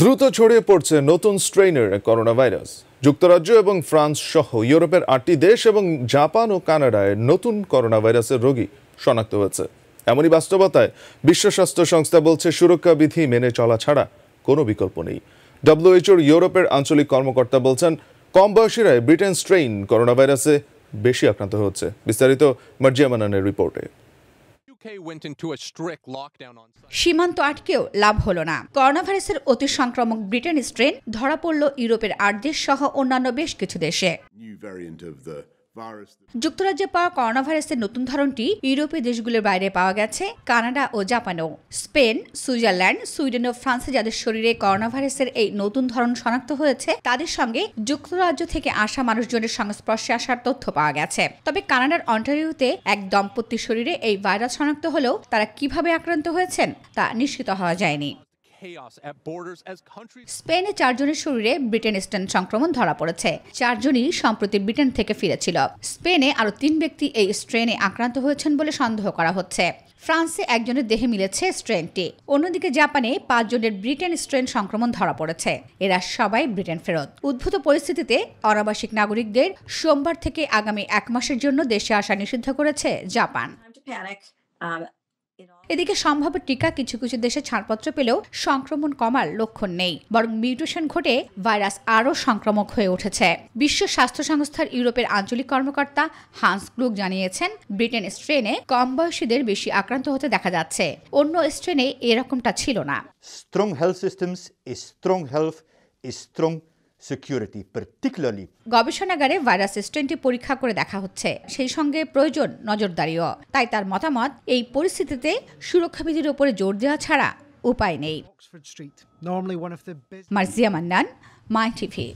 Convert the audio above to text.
দ্রুত ছড়িয়ে পড়ছে নতুন স্ট্রেইনের করোনা ভাইরাস যুক্তরাজ্য এবং ফ্রান্স সহ ইউরোপের আটটি দেশ এবং জাপান ও কানাডায় নতুন করোনা ভাইরাসের রোগী শনাক্ত হয়েছে এমনই বাস্তবতায় বিশ্ব স্বাস্থ্য সংস্থা বলছে সুরক্ষা বিধি মেনে চলা ছাড়া কোনো বিকল্প নেই ডাব্লিউএইচওর ইউরোপের আঞ্চলিক কর্মকর্তা বলছেন কম বয়সীরাই ব্রিটেন স্ট্রেইন করোনা ভাইরাসে বেশি আক্রান্ত হচ্ছে বিস্তারিত মার্জিয়া মানানের রিপোর্টে সীমান্ত আটকেও লাভ হলো না করোনা ভাইরাসের অতি সংক্রামক ব্রিটেন স্ট্রেন ধরা পড়ল ইউরোপের আট দেশ সহ অন্যান্য বেশ কিছু দেশে যুক্তরাজ্যে পাওয়া করোনা ভাইরাসের নতুন ধরনটি ইউরোপীয় দেশগুলোর বাইরে পাওয়া গেছে কানাডা ও জাপানেও স্পেন সুইজারল্যান্ড সুইডেন ও ফ্রান্সে যাদের শরীরে করোনা ভাইরাসের এই নতুন ধরন শনাক্ত হয়েছে তাদের সঙ্গে যুক্তরাজ্য থেকে আসা মানুষজনের সংস্পর্শে আসার তথ্য পাওয়া গেছে তবে কানাডার অন্টারিওতে এক দম্পতির শরীরে এই ভাইরাস শনাক্ত হলেও তারা কিভাবে আক্রান্ত হয়েছেন তা নিশ্চিত হওয়া যায়নি স্পেনে চারজনের শরীরে ব্রিটেন স্ট্যান্ড সংক্রমণ ধরা পড়েছে চারজনই সম্প্রতি ব্রিটেন থেকে ফিরেছিল স্পেনে আরও তিন ব্যক্তি এই স্ট্রেনে আক্রান্ত হয়েছেন বলে সন্দেহ করা হচ্ছে ফ্রান্সে একজনের দেহে মিলেছে স্ট্রেনটি অন্যদিকে জাপানে পাঁচজনের ব্রিটেন স্ট্রেন সংক্রমণ ধরা পড়েছে এরা সবাই ব্রিটেন ফেরত উদ্ভূত পরিস্থিতিতে অনাবাসিক নাগরিকদের সোমবার থেকে আগামী এক মাসের জন্য দেশে আসা নিষিদ্ধ করেছে জাপান এদিকে সম্ভাব্য টিকা কিছু কিছু দেশে ছাড়পত্র পেলেও সংক্রমণ কমার লক্ষণ নেই বরং মিউটেশন ঘটে ভাইরাস আরও সংক্রামক হয়ে উঠেছে বিশ্ব স্বাস্থ্য সংস্থার ইউরোপের আঞ্চলিক কর্মকর্তা হান্স ক্লুক জানিয়েছেন ব্রিটেন স্ট্রেনে কম বয়সীদের বেশি আক্রান্ত হতে দেখা যাচ্ছে অন্য স্ট্রেনে এরকমটা ছিল না strong health systems strong health strong security particularly গবেষণাগারে ভাইরাস স্ট্রেনটি পরীক্ষা করে দেখা হচ্ছে সেই সঙ্গে প্রয়োজন নজরদারিও তাই তার মতামত এই পরিস্থিতিতে সুরক্ষাবিধির ওপরে জোর দেওয়া ছাড়া উপায় নেই মার্জিয়া মান্নান মাই টিভি